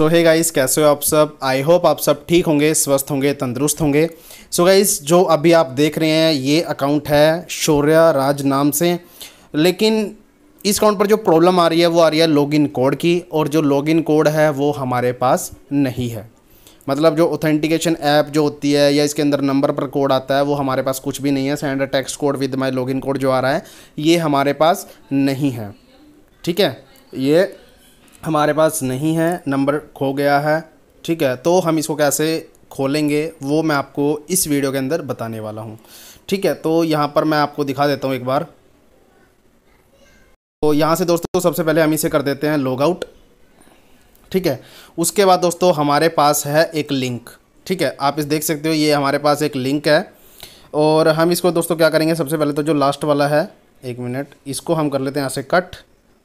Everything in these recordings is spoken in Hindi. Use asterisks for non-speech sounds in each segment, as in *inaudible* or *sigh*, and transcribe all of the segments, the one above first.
सो है गाइस कैसे हो आप सब आई होप आप सब ठीक होंगे स्वस्थ होंगे तंदुरुस्त होंगे सो so गाइस जो अभी आप देख रहे हैं ये अकाउंट है शौर्या राज नाम से लेकिन इस अकाउंट पर जो प्रॉब्लम आ रही है वो आ रही है लॉगिन कोड की और जो लॉगिन कोड है वो हमारे पास नहीं है मतलब जो ऑथेंटिकेशन ऐप जो होती है या इसके अंदर नंबर पर कोड आता है वो हमारे पास कुछ भी नहीं है send text code with my login code जो आ रहा है ये हमारे पास नहीं है ठीक है ये हमारे पास नहीं है नंबर खो गया है ठीक है तो हम इसको कैसे खोलेंगे वो मैं आपको इस वीडियो के अंदर बताने वाला हूँ ठीक है तो यहाँ पर मैं आपको दिखा देता हूँ एक बार तो यहाँ से दोस्तों तो सबसे पहले हम इसे कर देते हैं लॉग आउट ठीक है उसके बाद दोस्तों हमारे पास है एक लिंक ठीक है आप इस देख सकते हो ये हमारे पास एक लिंक है और हम इसको दोस्तों क्या करेंगे सबसे पहले तो जो लास्ट वाला है एक मिनट इसको हम कर लेते हैं यहाँ से कट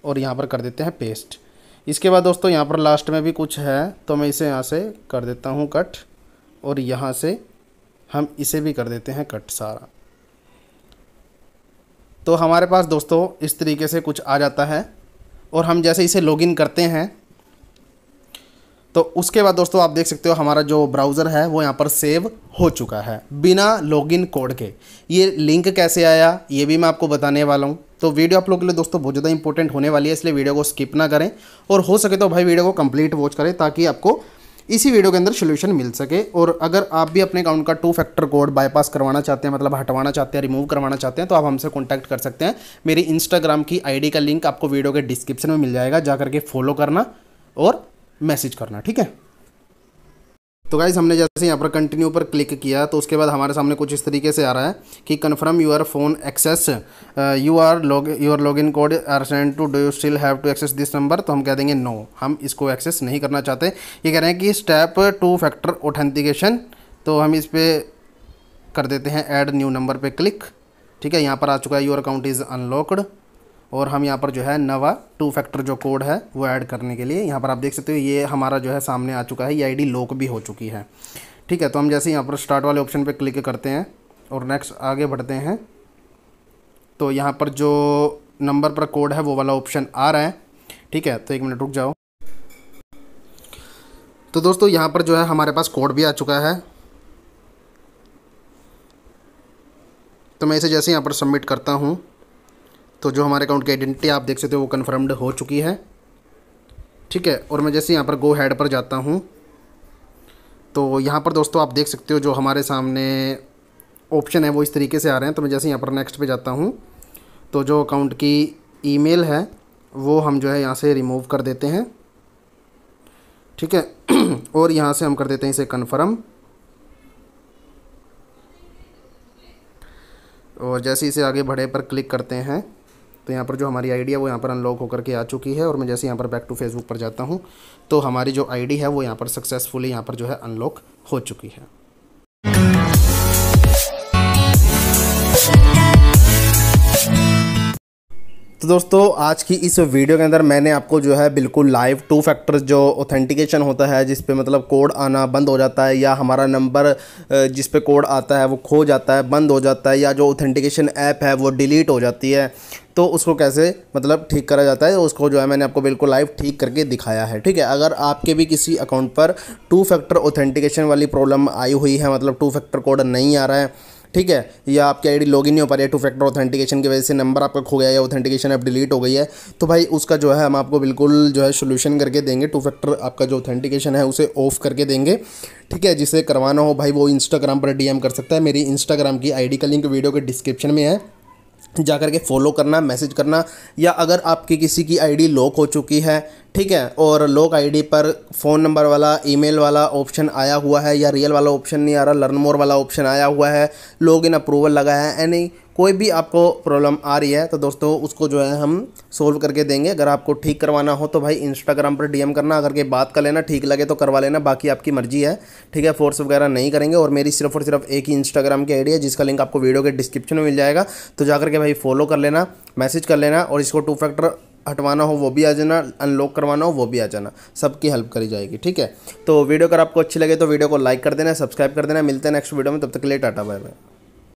और यहाँ पर कर देते हैं पेस्ट इसके बाद दोस्तों यहाँ पर लास्ट में भी कुछ है तो मैं इसे यहाँ से कर देता हूँ कट और यहाँ से हम इसे भी कर देते हैं कट सारा तो हमारे पास दोस्तों इस तरीके से कुछ आ जाता है और हम जैसे इसे लॉगिन करते हैं तो उसके बाद दोस्तों आप देख सकते हो हमारा जो ब्राउज़र है वो यहाँ पर सेव हो चुका है बिना लॉगिन कोड के ये लिंक कैसे आया ये भी मैं आपको बताने वाला हूँ तो वीडियो आप लोगों के लिए दोस्तों बहुत ज़्यादा इंपॉर्टेंट होने वाली है इसलिए वीडियो को स्किप ना करें और हो सके तो भाई वीडियो को कम्प्लीट वॉच करें ताकि आपको इसी वीडियो के अंदर सोल्यूशन मिल सके और अगर आप भी अपने अकाउंट का टू फैक्टर कोड बाईपास करवाना चाहते हैं मतलब हटवाना चाहते हैं रिमूव करवाना चाहते हैं तो आप हमसे कॉन्टैक्ट कर सकते हैं मेरी इंस्टाग्राम की आईडी का लिंक आपको वीडियो के डिस्क्रिप्शन में मिल जाएगा जा करके फॉलो करना और मैसेज करना ठीक है तो गाइज़ हमने जैसे यहाँ पर कंटिन्यू पर क्लिक किया तो उसके बाद हमारे सामने कुछ इस तरीके से आ रहा है कि confirm your phone access you are log your login code are send to do you still have to access this number तो हम कह देंगे नो हम इसको एक्सेस नहीं करना चाहते ये कह रहे हैं कि स्टेप टू फैक्टर ऑथेंटिकेशन तो हम इस पर कर देते हैं एड न्यू नंबर पर क्लिक ठीक है यहाँ पर आ चुका है यूर अकाउंट इज़ अनलॉकड और हम यहाँ पर जो है नवा टू फैक्टर जो कोड है वो ऐड करने के लिए यहाँ पर आप देख सकते हो ये हमारा जो है सामने आ चुका है ये आईडी लॉक भी हो चुकी है ठीक है तो हम जैसे यहाँ पर स्टार्ट वाले ऑप्शन पर क्लिक करते हैं और नेक्स्ट आगे बढ़ते हैं तो यहाँ पर जो नंबर पर कोड है वो वाला ऑप्शन आ रहा है ठीक है तो एक मिनट रुक जाओ तो दोस्तों यहाँ पर जो है हमारे पास कोड भी आ चुका है तो मैं इसे जैसे यहाँ पर सबमिट करता हूँ तो जो हमारे अकाउंट की आइडेंटिटी आप देख सकते हो वो कन्फर्म्ड हो चुकी है ठीक है और मैं जैसे यहाँ पर गो हैड पर जाता हूँ तो यहाँ पर दोस्तों आप देख सकते हो जो हमारे सामने ऑप्शन है वो इस तरीके से आ रहे हैं तो मैं जैसे यहाँ पर नेक्स्ट पे जाता हूँ तो जो अकाउंट की ईमेल है वो हम जो है यहाँ से रिमूव कर देते हैं ठीक है *clears throat* और यहाँ से हम कर देते हैं इसे कन्फर्म और जैसे इसे आगे बढ़े पर क्लिक करते हैं तो यहाँ पर जो हमारी आईडी है वो यहाँ पर अनलॉक होकर के आ चुकी है और मैं जैसे यहाँ पर बैक टू फेसबुक पर जाता हूँ तो हमारी जो आईडी है वो यहाँ पर सक्सेसफुली यहाँ पर जो है अनलॉक हो चुकी है तो दोस्तों आज की इस वीडियो के अंदर मैंने आपको जो है बिल्कुल लाइव टू फैक्टर जो ऑथेंटिकेशन होता है जिस पे मतलब कोड आना बंद हो जाता है या हमारा नंबर जिस पे कोड आता है वो खो जाता है बंद हो जाता है या जो ऑथेंटिकेशन ऐप है वो डिलीट हो जाती है तो उसको कैसे मतलब ठीक करा जाता है उसको जो है मैंने आपको बिल्कुल लाइव ठीक करके दिखाया है ठीक है अगर आपके भी किसी अकाउंट पर टू फैक्टर ऑथेंटिकेशन वाली प्रॉब्लम आई हुई है मतलब टू फैक्टर कोड नहीं आ रहा है ठीक है या आपकी आईडी लॉगिन नहीं हो पा रही है टू फैक्टर ऑथेंटिकेशन की वजह से नंबर आपका खो गया या ऑथेंटिकेशन अब डिलीट हो गई है तो भाई उसका जो है हम आपको बिल्कुल जो है सोल्यूशन करके देंगे टू फैक्टर आपका जो ऑथेंटिकेशन है उसे ऑफ करके देंगे ठीक है जिसे करवाना हो भाई वो इंस्टाग्राम पर डीएम कर सकता है मेरी इंस्टाग्राम की आईडी का लिंक वीडियो के डिस्क्रिप्शन में है जा करके फॉलो करना मैसेज करना या अगर आपकी किसी की आईडी लॉक हो चुकी है ठीक है और लॉक आईडी पर फ़ोन नंबर वाला ईमेल वाला ऑप्शन आया हुआ है या रियल वाला ऑप्शन नहीं आ रहा लर्न मोर वाला ऑप्शन आया हुआ है लॉग इन अप्रूवल लगा है एनी कोई भी आपको प्रॉब्लम आ रही है तो दोस्तों उसको जो है हम सोल्व करके देंगे अगर आपको ठीक करवाना हो तो भाई इंस्टाग्राम पर डीएम करना अगर के बात कर लेना ठीक लगे तो करवा लेना बाकी आपकी मर्जी है ठीक है फोर्स वगैरह नहीं करेंगे और मेरी सिर्फ और सिर्फ एक ही इंस्टाग्राम की आईडी है जिसका लिंक आपको वीडियो के डिस्क्रिप्शन में मिल जाएगा तो जाकर के भाई फॉलो कर लेना मैसेज कर लेना और इसको टू फैक्टर हटवाना हो वो भी आ जाना अनलॉक करवाना हो वो भी आ जाना सबकी हेल्प करी जाएगी ठीक है तो वीडियो अगर आपको अच्छी लगे तो वीडियो को लाइक कर देना सब्सक्राइब कर देना मिलते हैं नेक्स्ट वीडियो में तब तक के लिए टाटा बाय बाय